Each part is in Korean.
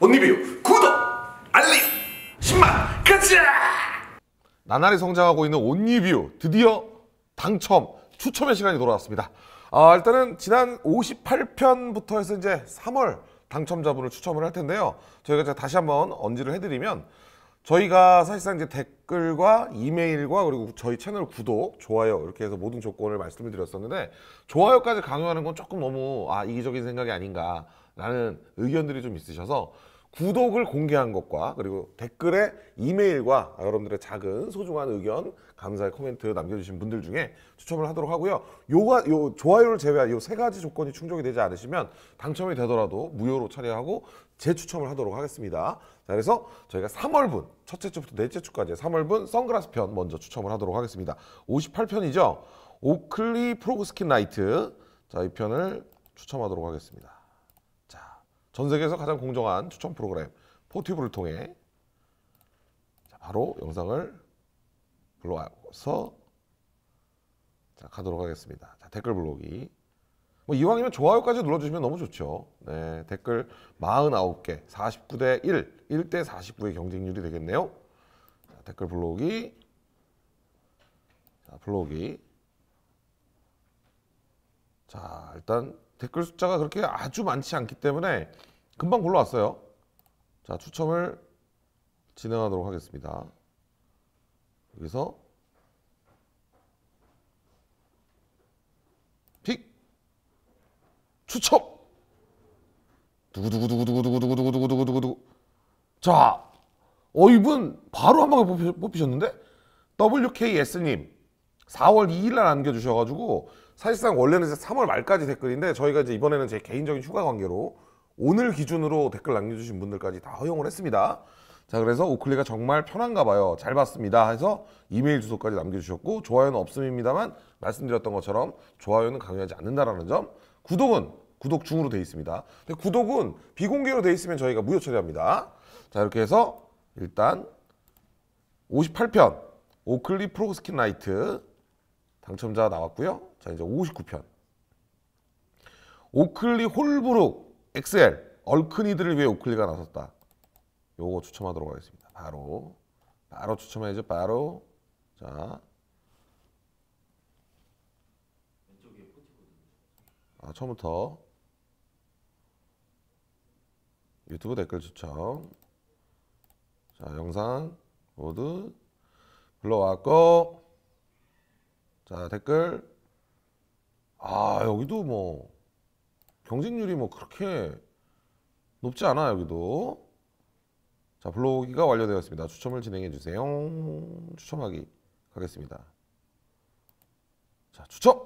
온니뷰 구독 알림 10만 가자 나날이 성장하고 있는 온리뷰 드디어 당첨 추첨의 시간이 돌아왔습니다 아, 일단은 지난 58편부터 해서 이제 3월 당첨자분을 추첨을 할 텐데요 저희가 다시 한번 언지를 해드리면 저희가 사실상 이제 댓글과 이메일과 그리고 저희 채널 구독, 좋아요 이렇게 해서 모든 조건을 말씀을 드렸었는데 좋아요까지 강요하는 건 조금 너무 아 이기적인 생각이 아닌가라는 의견들이 좀 있으셔서 구독을 공개한 것과 그리고 댓글에 이메일과 여러분들의 작은 소중한 의견 감사의 코멘트 남겨주신 분들 중에 추첨을 하도록 하고요. 요가 요 좋아요를 제외한 요 세 가지 조건이 충족이 되지 않으시면 당첨이 되더라도 무효로 처리하고 재추첨을 하도록 하겠습니다. 자, 그래서 저희가 3월분 첫째 주부터 넷째 주까지 3월분 선글라스 편 먼저 추첨을 하도록 하겠습니다. 58편이죠. 오클리 프로그스킨 라이트 자 이 편을 추첨하도록 하겠습니다. 전 세계에서 가장 공정한 추천 프로그램 포튜브를 통해 바로 영상을 불러와서 자, 가도록 하겠습니다. 자, 댓글 블로기. 뭐 이왕이면 좋아요까지 눌러주시면 너무 좋죠. 네, 댓글 49개, 49대 1, 1대 49의 경쟁률이 되겠네요. 자, 댓글 블로기. 자, 블로기. 자, 일단 댓글 숫자가 그렇게 아주 많지 않기 때문에 금방 골라왔어요. 자, 추첨을 진행하도록 하겠습니다. 여기서 픽 추첨 두구두구두구두구두구두구두구두구두구 자, 어 이분 바로 한 방에 뽑히셨는데 WKS님 4월 2일 날 남겨주셔가지고 사실상 원래는 3월 말까지 댓글인데 저희가 이제 이번에는 제 개인적인 휴가 관계로 오늘 기준으로 댓글 남겨주신 분들까지 다 허용을 했습니다. 자 그래서 오클리가 정말 편한가 봐요. 잘 봤습니다. 해서 이메일 주소까지 남겨주셨고 좋아요는 없음입니다만 말씀드렸던 것처럼 좋아요는 강요하지 않는다라는 점 구독은 구독 중으로 되어 있습니다. 근데 구독은 비공개로 되어 있으면 저희가 무효 처리합니다. 자 이렇게 해서 일단 58편 오클리 프로스킨 라이트 당첨자 나왔고요. 자 이제 59편 오클리 홀브룩 엑셀 얼큰이들을 위해 오클리가 나섰다. 요거 추첨하도록 하겠습니다. 바로 바로 추첨해야죠. 바로 자. 아, 처음부터 유튜브 댓글 추첨 자 영상 모두 불러왔고 자, 댓글. 아, 여기도 뭐, 경쟁률이 뭐 그렇게 높지 않아, 여기도. 자, 블로기가 완료되었습니다. 추첨을 진행해 주세요. 추첨하기 가겠습니다. 자, 추첨!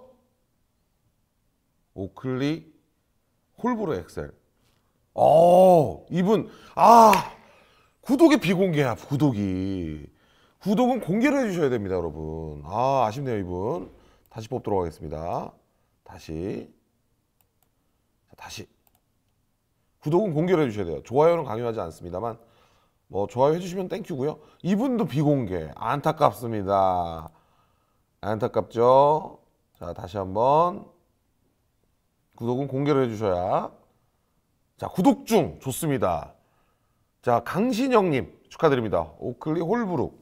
오클리 홀브로 엑셀. 어, 이분, 아! 구독이 비공개야, 구독이. 구독은 공개를 해주셔야 됩니다, 여러분. 아, 아쉽네요, 이분. 다시 뽑도록 하겠습니다. 다시. 자, 다시. 구독은 공개를 해주셔야 돼요. 좋아요는 강요하지 않습니다만, 뭐, 좋아요 해주시면 땡큐고요. 이분도 비공개. 안타깝습니다. 안타깝죠? 자, 다시 한번. 구독은 공개를 해주셔야. 자, 구독 중. 좋습니다. 자, 강신영님. 축하드립니다. 오클리 홀브룩.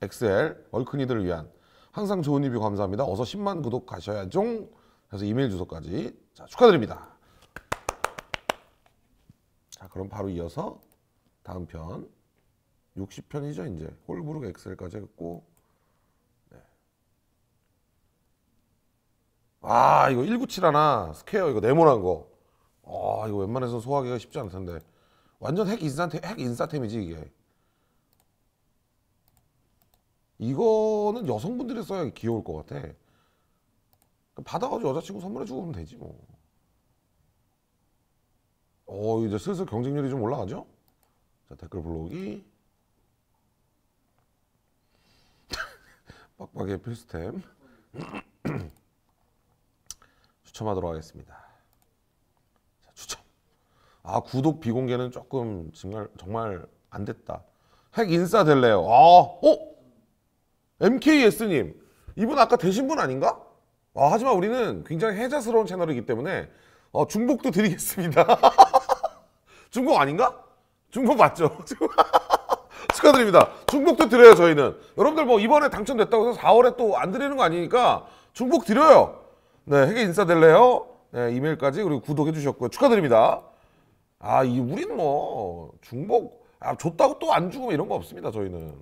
엑셀 얼큰이들을 위한 항상 좋은 리뷰 감사합니다. 어서 10만 구독 가셔야죠. 그래서 이메일 주소까지 자, 축하드립니다. 자 그럼 바로 이어서 다음 편 60편이죠 이제 홀브룩 엑셀까지 했고 네. 아 이거 197 하나 스퀘어 이거 네모난 거. 아 이거 웬만해서 소화하기가 쉽지 않을 텐데 완전 핵 인싸템이지 이게. 이거는 여성분들이 써야 귀여울 것 같아. 그러니까 받아가지고 여자친구 선물해주고 면 되지 뭐. 어 이제 슬슬 경쟁률이 좀 올라가죠? 자 댓글 블로기 빡빡의 필수템 추첨하도록 하겠습니다. 자, 추첨. 아 구독 비공개는 조금 정말 정말 안 됐다. 핵 인싸 될래요. 아, 어? MKS님 이분 아까 되신 분 아닌가? 아, 하지만 우리는 굉장히 해자스러운 채널이기 때문에 어, 중복도 드리겠습니다. 중복 아닌가? 중복 맞죠? 축하드립니다. 중복도 드려요 저희는. 여러분들 뭐 이번에 당첨됐다고 해서 4월에 또 안 드리는 거 아니니까 중복 드려요. 네, 회계 인사될래요? 네, 이메일까지 그리고 구독해 주셨고요. 축하드립니다. 아, 이 우린 뭐 중복 아, 줬다고 또 안 주고 뭐 이런 거 없습니다 저희는.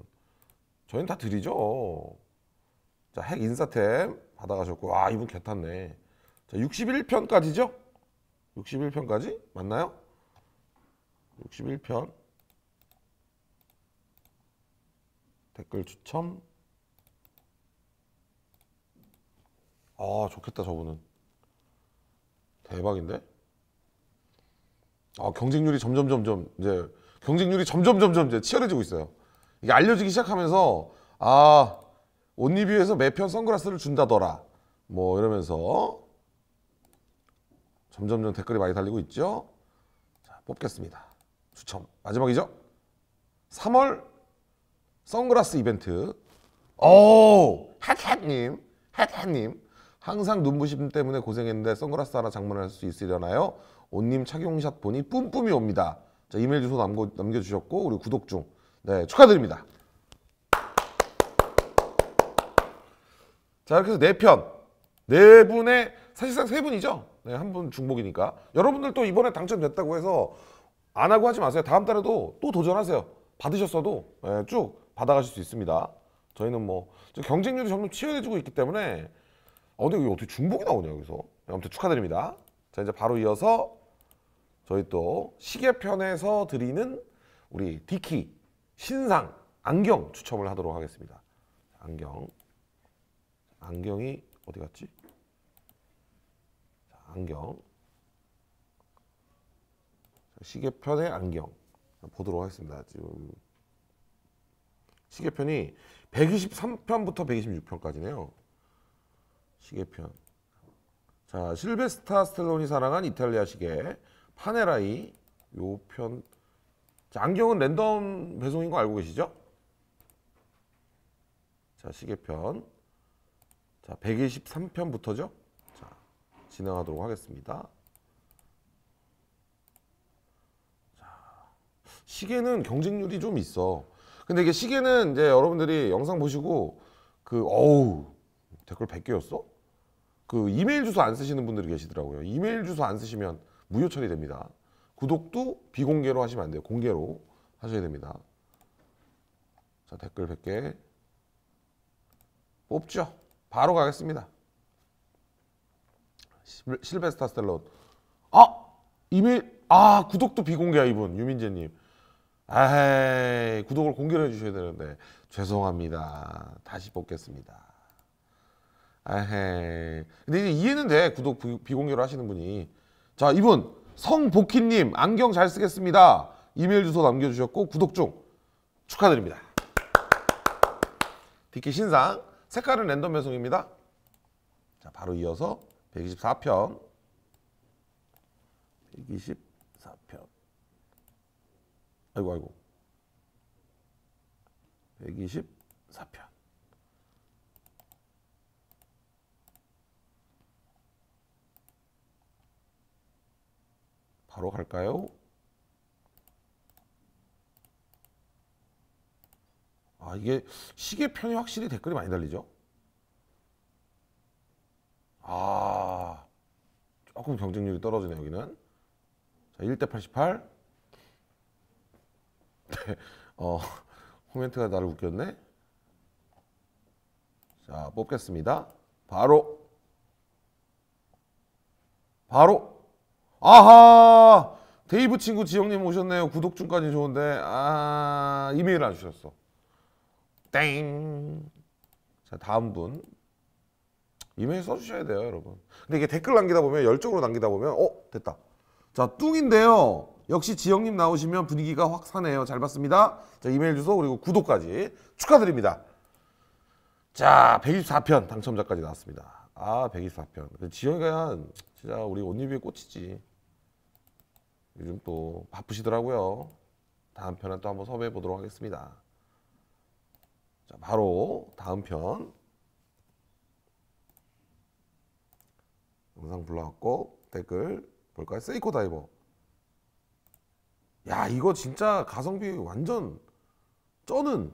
저희는 다 드리죠. 자, 핵 인사템 받아가셨고, 아, 이분 개탔네. 자, 61편까지죠? 61편까지? 맞나요? 61편. 댓글 추첨. 아, 좋겠다, 저분은. 대박인데? 아, 경쟁률이 점점, 점점, 이제, 경쟁률이 점점, 점점 이제 치열해지고 있어요. 이게 알려지기 시작하면서 아 온리뷰에서 매편 선글라스를 준다더라 뭐 이러면서 어? 점점점 댓글이 많이 달리고 있죠 자, 뽑겠습니다 추첨 마지막이죠 3월 선글라스 이벤트 오 핫핫님 핫핫님 항상 눈부심 때문에 고생했는데 선글라스 하나 장만할 수 있으려나요? 온님 착용샷 보니 뿜뿜이 옵니다. 자 이메일 주소 남 남겨주셨고 우리 구독 중 네, 축하드립니다. 자, 이렇게 해서 네 편. 네 분의 사실상 세 분이죠. 네, 한 분 중복이니까. 여러분들 도 이번에 당첨됐다고 해서 안 하고 하지 마세요. 다음 달에도 또 도전하세요. 받으셨어도 네, 쭉 받아가실 수 있습니다. 저희는 뭐 경쟁률이 점점 치열해지고 있기 때문에 어, 근데 이게 어떻게 중복이 나오냐 여기서. 네, 아무튼 축하드립니다. 자, 이제 바로 이어서 저희 또 시계편에서 드리는 우리 디키 신상 안경 추첨을 하도록 하겠습니다. 안경 안경이 어디 갔지? 안경 시계편의 안경 보도록 하겠습니다. 지금 시계편이 123편부터 126편까지네요. 시계편. 자, 실베스타 스텔론이 사랑한 이탈리아 시계 파네라이 요편 안경은 랜덤 배송인 거 알고 계시죠? 자, 시계편. 자, 123편부터죠? 자, 진행하도록 하겠습니다. 자, 시계는 경쟁률이 좀 있어. 근데 이게 시계는 이제 여러분들이 영상 보시고 그 어우 댓글 100개였어? 그 이메일 주소 안 쓰시는 분들이 계시더라고요. 이메일 주소 안 쓰시면 무효 처리됩니다. 구독도 비공개로 하시면 안 돼요. 공개로 하셔야 됩니다. 자, 댓글 100개. 뽑죠. 바로 가겠습니다. 실베스타 스텔론. 아! 이메일, 아, 구독도 비공개야, 이분. 유민재님. 에이, 구독을 공개로 해주셔야 되는데. 죄송합니다. 다시 뽑겠습니다. 에헤 근데 이제 이해는 돼. 구독 비공개로 하시는 분이. 자, 이분. 성복희님 안경 잘 쓰겠습니다. 이메일 주소 남겨주셨고 구독 중 축하드립니다. 디키 신상 색깔은 랜덤 배송입니다. 자 바로 이어서 124편 124편 아이고 아이고 124편 바로 갈까요? 아 이게 시계 편이 확실히 댓글이 많이 달리죠? 아 조금 경쟁률이 떨어지네 여기는 자 1대 88어 코멘트가 나를 웃겼네 자 뽑겠습니다 바로 바로 아하 데이브 친구 지영님 오셨네요. 구독 중까지 좋은데 아 이메일 안 주셨어. 땡. 자 다음 분 이메일 써주셔야 돼요 여러분. 근데 이게 댓글 남기다 보면 열정으로 남기다 보면 어 됐다. 자 뚱인데요. 역시 지영님 나오시면 분위기가 확 사네요. 잘 봤습니다. 자 이메일 주소 그리고 구독까지 축하드립니다. 자 124편 당첨자까지 나왔습니다. 아 124편. 지영이가 진짜 우리 온리뷰의 꽃이지. 요즘 또 바쁘시더라고요. 다음 편은 또 한번 섭외해 보도록 하겠습니다. 자, 바로 다음 편 영상 불러왔고 댓글 볼까요? 세이코 다이버. 야 이거 진짜 가성비 완전 쩌는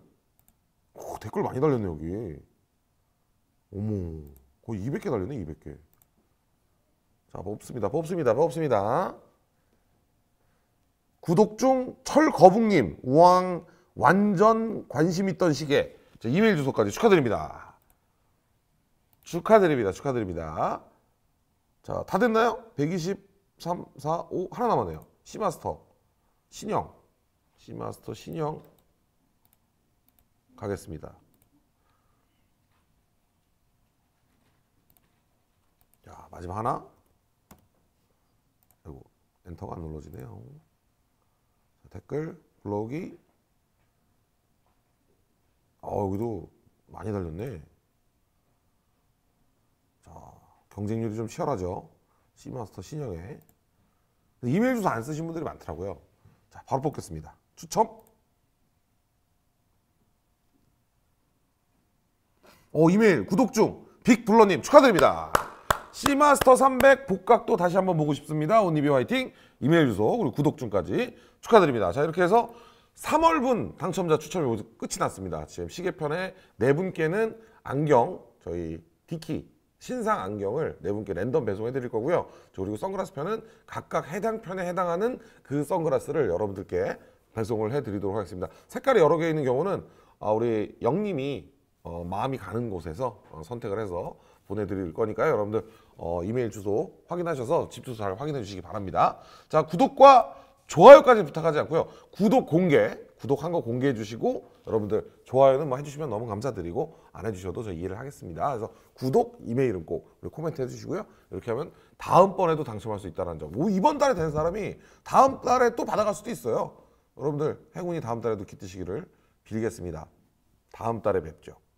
오, 댓글 많이 달렸네 여기. 어머 거의 200개 달렸네 200개. 자, 뽑습니다. 뽑습니다. 뽑습니다. 구독 중 철거북님 우왕 완전 관심 있던 시계 이메일 주소까지 축하드립니다. 축하드립니다. 축하드립니다. 자, 다 됐나요? 123, 4, 5 하나 남았네요. 시마스터 신형 시마스터 신형 가겠습니다. 야, 마지막 하나. 그리고 엔터가 안 눌러지네요. 댓글, 블로기. 아, 여기도 많이 달렸네. 자, 경쟁률이 좀 치열하죠. 시마스터신형의 이메일 주소 안 쓰신 분들이 많더라고요. 자, 바로 뽑겠습니다. 추첨. 어, 이메일 구독 중 빅블러님 축하드립니다. C마스터 300 복각도 다시 한번 보고 싶습니다. 온리비 화이팅 이메일 주소 그리고 구독 중까지 축하드립니다. 자 이렇게 해서 3월분 당첨자 추첨이 모두 끝이 났습니다. 지금 시계편에 네 분께는 안경 저희 디키 신상 안경을 네 분께 랜덤 배송해 드릴 거고요. 그리고 선글라스 편은 각각 해당 편에 해당하는 그 선글라스를 여러분들께 배송을 해 드리도록 하겠습니다. 색깔이 여러 개 있는 경우는 아, 우리 영님이 어, 마음이 가는 곳에서 어, 선택을 해서 보내드릴 거니까요. 여러분들 어, 이메일 주소 확인하셔서 집 주소 잘 확인해 주시기 바랍니다. 자 구독과 좋아요까지 부탁하지 않고요. 구독 공개, 구독한 거 공개해 주시고 여러분들 좋아요는 뭐 해주시면 너무 감사드리고 안 해주셔도 저 이해를 하겠습니다. 그래서 구독, 이메일은 꼭 그리고 코멘트 해주시고요. 이렇게 하면 다음번에도 당첨할 수 있다는 점. 오, 이번 달에 된 사람이 다음 달에 또 받아갈 수도 있어요. 여러분들 행운이 다음 달에도 깃드시기를 빌겠습니다. 다음 달에 뵙죠.